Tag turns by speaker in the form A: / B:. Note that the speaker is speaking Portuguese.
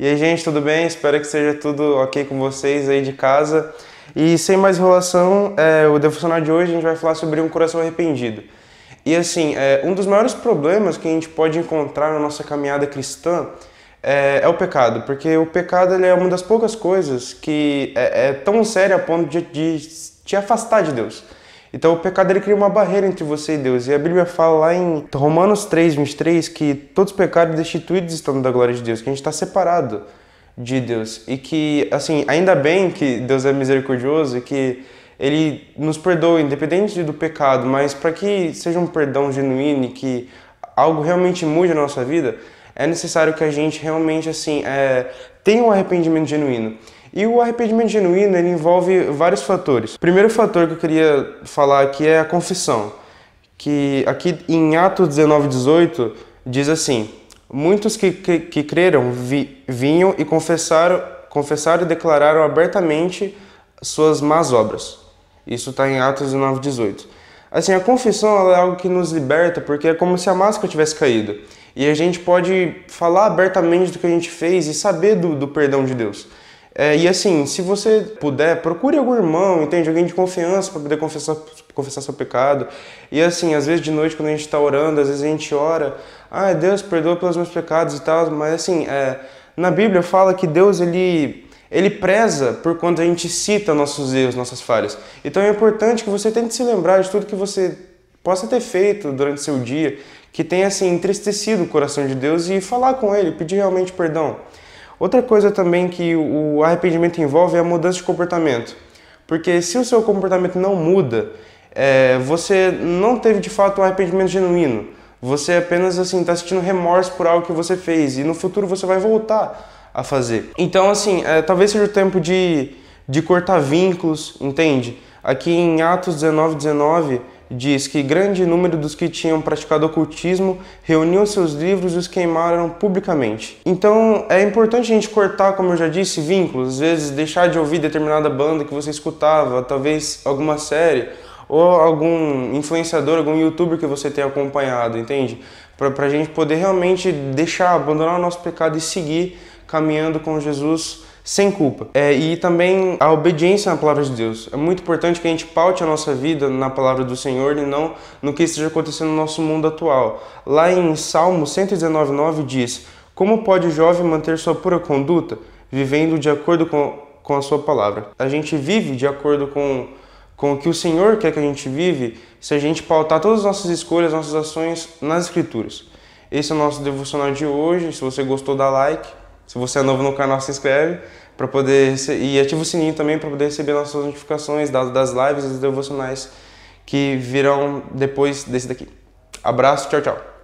A: E aí, gente, tudo bem? Espero que seja tudo ok com vocês aí de casa. E sem mais enrolação, é, o devocional de hoje a gente vai falar sobre um coração arrependido. E assim, é, um dos maiores problemas que a gente pode encontrar na nossa caminhada cristã é, é o pecado, porque o pecado ele é uma das poucas coisas que é, é tão séria a ponto de, de te afastar de Deus. Então o pecado ele cria uma barreira entre você e Deus. E a Bíblia fala lá em Romanos 3, 23 que todos os pecados destituídos estão da glória de Deus, que a gente está separado de Deus. E que, assim, ainda bem que Deus é misericordioso e que ele nos perdoa, independente do pecado, mas para que seja um perdão genuíno e que algo realmente mude a nossa vida, é necessário que a gente realmente, assim, é, tenha um arrependimento genuíno. E o arrependimento genuíno ele envolve vários fatores. O primeiro fator que eu queria falar aqui é a confissão, que aqui em Atos 19, 18 diz assim: Muitos que, que, que creram vi, vinham e confessaram, confessaram e declararam abertamente suas más obras. Isso está em Atos 19, 18. Assim, a confissão é algo que nos liberta porque é como se a máscara tivesse caído. E a gente pode falar abertamente do que a gente fez e saber do, do perdão de Deus. É, e assim, se você puder, procure algum irmão, entende? Alguém de confiança para poder confessar, confessar seu pecado. E assim, às vezes de noite, quando a gente está orando, às vezes a gente ora, ah, Deus, perdoa pelos meus pecados e tal, mas assim, é, na Bíblia fala que Deus, ele ele preza por quando a gente cita nossos erros, nossas falhas. Então é importante que você tente se lembrar de tudo que você possa ter feito durante seu dia, que tenha assim entristecido o coração de Deus e falar com ele, pedir realmente perdão. Outra coisa também que o arrependimento envolve é a mudança de comportamento. Porque se o seu comportamento não muda, é, você não teve de fato um arrependimento genuíno. Você apenas assim está sentindo remorso por algo que você fez e no futuro você vai voltar a fazer. Então assim, é, talvez seja o tempo de, de cortar vínculos, entende? Aqui em Atos 19, 19, diz que grande número dos que tinham praticado ocultismo reuniu seus livros e os queimaram publicamente. Então é importante a gente cortar, como eu já disse, vínculos, às vezes deixar de ouvir determinada banda que você escutava, talvez alguma série ou algum influenciador, algum youtuber que você tenha acompanhado, entende? Para a gente poder realmente deixar, abandonar o nosso pecado e seguir caminhando com Jesus sem culpa. É, e também a obediência na palavra de Deus. É muito importante que a gente paute a nossa vida na palavra do Senhor e não no que esteja acontecendo no nosso mundo atual. Lá em Salmo 119,9 diz: Como pode o jovem manter sua pura conduta? Vivendo de acordo com, com a sua palavra. A gente vive de acordo com com o que o Senhor quer que a gente vive, se a gente pautar todas as nossas escolhas, nossas ações nas Escrituras. Esse é o nosso devocional de hoje. Se você gostou, dá like. Se você é novo no canal, se inscreve para poder e ativa o sininho também para poder receber nossas notificações, das das lives e devocionais que virão depois desse daqui. Abraço, tchau, tchau.